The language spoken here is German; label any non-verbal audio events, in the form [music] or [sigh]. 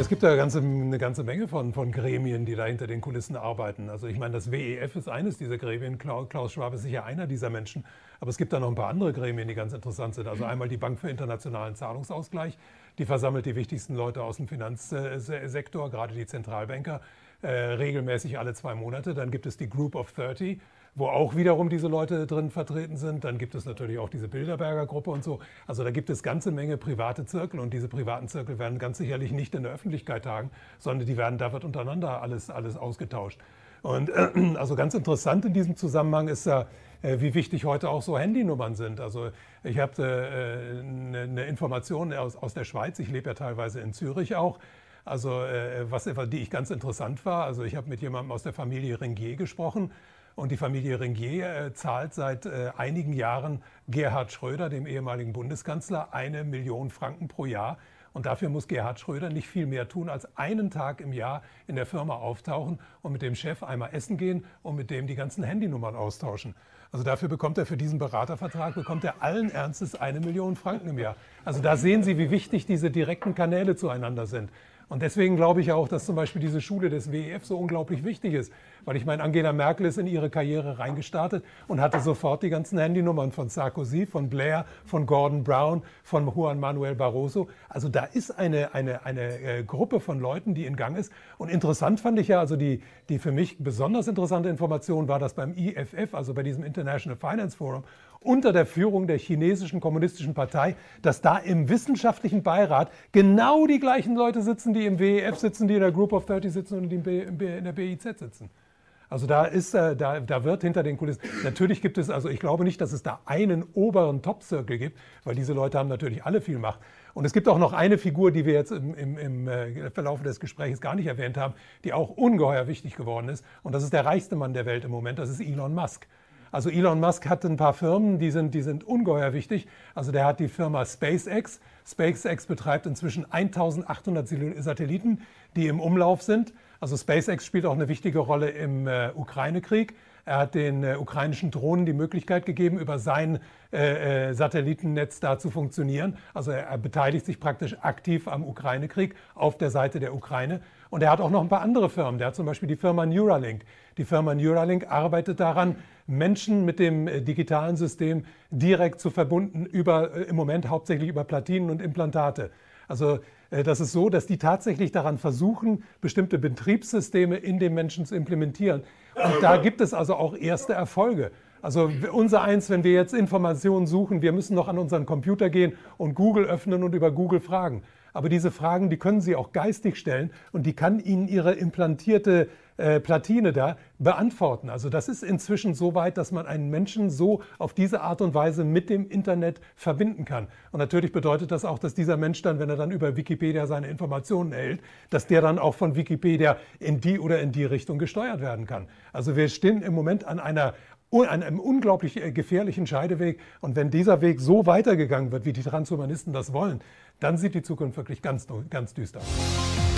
Es gibt ja ganze, eine ganze Menge von, von Gremien, die da hinter den Kulissen arbeiten. Also ich meine, das WEF ist eines dieser Gremien. Klaus Schwab ist sicher einer dieser Menschen. Aber es gibt da noch ein paar andere Gremien, die ganz interessant sind. Also einmal die Bank für internationalen Zahlungsausgleich. Die versammelt die wichtigsten Leute aus dem Finanzsektor, gerade die Zentralbanker, äh, regelmäßig alle zwei Monate. Dann gibt es die Group of 30 wo auch wiederum diese Leute drin vertreten sind. Dann gibt es natürlich auch diese Bilderberger Gruppe und so. Also da gibt es ganze Menge private Zirkel und diese privaten Zirkel werden ganz sicherlich nicht in der Öffentlichkeit tagen, sondern die werden, da wird untereinander alles, alles ausgetauscht. Und äh, [clears throat] also ganz interessant in diesem Zusammenhang ist ja, äh, wie wichtig heute auch so Handynummern sind. Also ich habe äh, eine ne Information aus, aus der Schweiz, ich lebe ja teilweise in Zürich auch, also äh, was, die ich ganz interessant war. Also ich habe mit jemandem aus der Familie Ringier gesprochen und die Familie Ringier äh, zahlt seit äh, einigen Jahren Gerhard Schröder, dem ehemaligen Bundeskanzler, eine Million Franken pro Jahr. Und dafür muss Gerhard Schröder nicht viel mehr tun, als einen Tag im Jahr in der Firma auftauchen und mit dem Chef einmal essen gehen und mit dem die ganzen Handynummern austauschen. Also dafür bekommt er für diesen Beratervertrag, bekommt er allen Ernstes eine Million Franken im Jahr. Also da sehen Sie, wie wichtig diese direkten Kanäle zueinander sind. Und deswegen glaube ich auch, dass zum Beispiel diese Schule des WEF so unglaublich wichtig ist. Weil ich meine, Angela Merkel ist in ihre Karriere reingestartet und hatte sofort die ganzen Handynummern von Sarkozy, von Blair, von Gordon Brown, von Juan Manuel Barroso. Also da ist eine, eine, eine äh, Gruppe von Leuten, die in Gang ist. Und interessant fand ich ja, also die, die für mich besonders interessante Information war, dass beim IFF, also bei diesem International Finance Forum, unter der Führung der chinesischen kommunistischen Partei, dass da im wissenschaftlichen Beirat genau die gleichen Leute sitzen, die die im WEF sitzen, die in der Group of 30 sitzen und die in der BIZ sitzen. Also da ist, äh, da, da wird hinter den Kulissen, natürlich gibt es, also ich glaube nicht, dass es da einen oberen Top-Circle gibt, weil diese Leute haben natürlich alle viel Macht. Und es gibt auch noch eine Figur, die wir jetzt im, im, im äh, Verlauf des Gesprächs gar nicht erwähnt haben, die auch ungeheuer wichtig geworden ist. Und das ist der reichste Mann der Welt im Moment, das ist Elon Musk. Also Elon Musk hat ein paar Firmen, die sind, die sind ungeheuer wichtig. Also der hat die Firma SpaceX. SpaceX betreibt inzwischen 1800 Satelliten, die im Umlauf sind. Also SpaceX spielt auch eine wichtige Rolle im äh, Ukraine-Krieg. Er hat den äh, ukrainischen Drohnen die Möglichkeit gegeben, über sein äh, äh, Satellitennetz da zu funktionieren. Also er, er beteiligt sich praktisch aktiv am Ukraine-Krieg auf der Seite der Ukraine. Und er hat auch noch ein paar andere Firmen. Der hat zum Beispiel die Firma Neuralink. Die Firma Neuralink arbeitet daran, Menschen mit dem äh, digitalen System direkt zu verbunden, über, äh, im Moment hauptsächlich über Platinen und Implantate. Also äh, das ist so, dass die tatsächlich daran versuchen, bestimmte Betriebssysteme in den Menschen zu implementieren. Und da gibt es also auch erste Erfolge. Also unser eins, wenn wir jetzt Informationen suchen, wir müssen noch an unseren Computer gehen und Google öffnen und über Google fragen. Aber diese Fragen, die können Sie auch geistig stellen und die kann Ihnen Ihre implantierte äh, Platine da beantworten. Also das ist inzwischen so weit, dass man einen Menschen so auf diese Art und Weise mit dem Internet verbinden kann. Und natürlich bedeutet das auch, dass dieser Mensch dann, wenn er dann über Wikipedia seine Informationen erhält, dass der dann auch von Wikipedia in die oder in die Richtung gesteuert werden kann. Also wir stehen im Moment an einer an einem unglaublich äh, gefährlichen Scheideweg. Und wenn dieser Weg so weitergegangen wird, wie die Transhumanisten das wollen, dann sieht die Zukunft wirklich ganz, ganz düster aus.